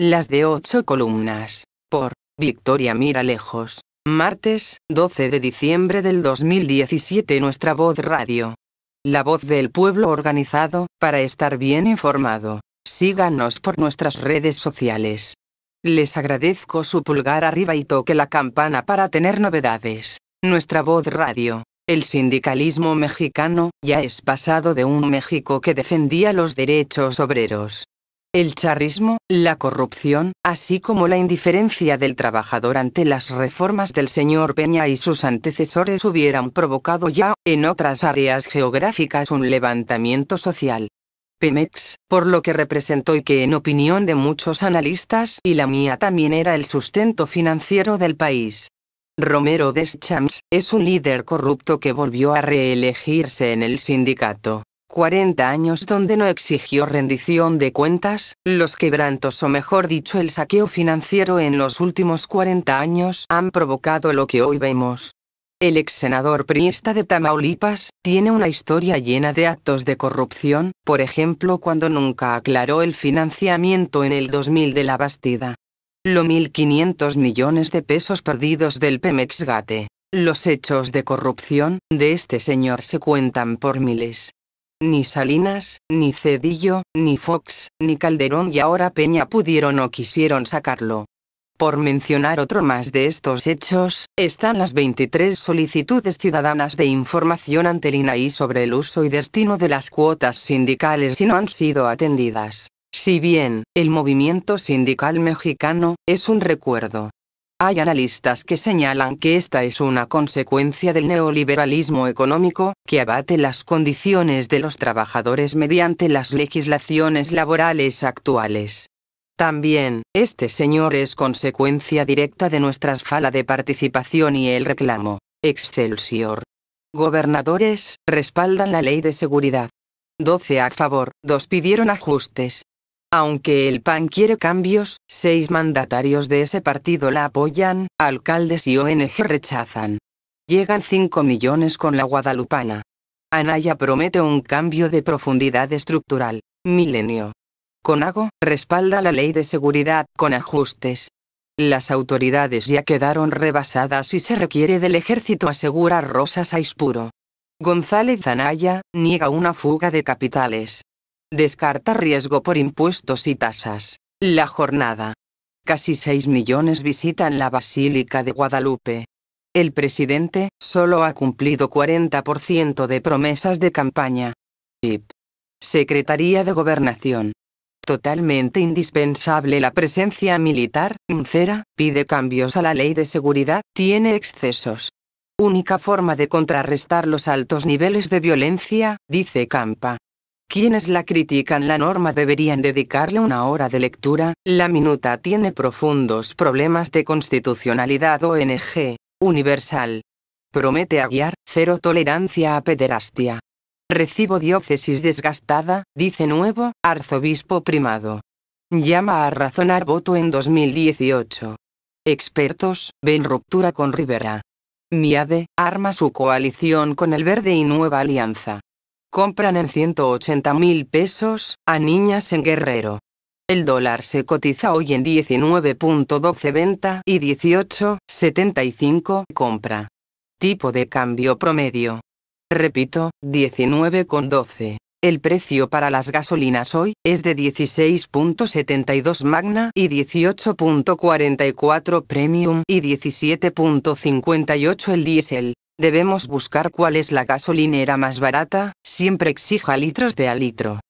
Las de ocho columnas. Por Victoria Mira Lejos. Martes, 12 de diciembre del 2017 Nuestra Voz Radio. La voz del pueblo organizado, para estar bien informado. Síganos por nuestras redes sociales. Les agradezco su pulgar arriba y toque la campana para tener novedades. Nuestra Voz Radio. El sindicalismo mexicano ya es pasado de un México que defendía los derechos obreros el charrismo, la corrupción, así como la indiferencia del trabajador ante las reformas del señor Peña y sus antecesores hubieran provocado ya, en otras áreas geográficas, un levantamiento social. Pemex, por lo que representó y que en opinión de muchos analistas y la mía también era el sustento financiero del país. Romero Deschamps, es un líder corrupto que volvió a reelegirse en el sindicato. 40 años donde no exigió rendición de cuentas, los quebrantos o mejor dicho el saqueo financiero en los últimos 40 años han provocado lo que hoy vemos. El ex senador Priesta de Tamaulipas tiene una historia llena de actos de corrupción, por ejemplo cuando nunca aclaró el financiamiento en el 2000 de la Bastida. Los 1.500 millones de pesos perdidos del Pemex Gate. Los hechos de corrupción de este señor se cuentan por miles. Ni Salinas, ni Cedillo, ni Fox, ni Calderón y ahora Peña pudieron o quisieron sacarlo. Por mencionar otro más de estos hechos, están las 23 solicitudes ciudadanas de información ante el INAI sobre el uso y destino de las cuotas sindicales y no han sido atendidas. Si bien, el movimiento sindical mexicano, es un recuerdo hay analistas que señalan que esta es una consecuencia del neoliberalismo económico, que abate las condiciones de los trabajadores mediante las legislaciones laborales actuales. También, este señor es consecuencia directa de nuestras fala de participación y el reclamo. Excelsior. Gobernadores, respaldan la ley de seguridad. 12 a favor, 2 pidieron ajustes, aunque el PAN quiere cambios, seis mandatarios de ese partido la apoyan, alcaldes y ONG rechazan. Llegan 5 millones con la guadalupana. Anaya promete un cambio de profundidad estructural. Milenio. Conago respalda la ley de seguridad con ajustes. Las autoridades ya quedaron rebasadas y se requiere del ejército, asegurar Rosas Aispuro. González Anaya niega una fuga de capitales. Descarta riesgo por impuestos y tasas. La jornada. Casi 6 millones visitan la Basílica de Guadalupe. El presidente solo ha cumplido 40% de promesas de campaña. Secretaría de Gobernación. Totalmente indispensable la presencia militar, Cera, pide cambios a la ley de seguridad, tiene excesos. Única forma de contrarrestar los altos niveles de violencia, dice Campa. Quienes la critican la norma deberían dedicarle una hora de lectura, la minuta tiene profundos problemas de constitucionalidad ONG, universal. Promete aguiar, guiar, cero tolerancia a pederastia. Recibo diócesis desgastada, dice nuevo, arzobispo primado. Llama a razonar voto en 2018. Expertos, ven ruptura con Rivera. Miade, arma su coalición con el Verde y Nueva Alianza compran en 180 mil pesos, a niñas en Guerrero. El dólar se cotiza hoy en 19.12 venta y 18.75 compra. Tipo de cambio promedio. Repito, 19.12. El precio para las gasolinas hoy es de 16.72 Magna y 18.44 Premium y 17.58 el diésel. Debemos buscar cuál es la gasolinera más barata, siempre exija litros de a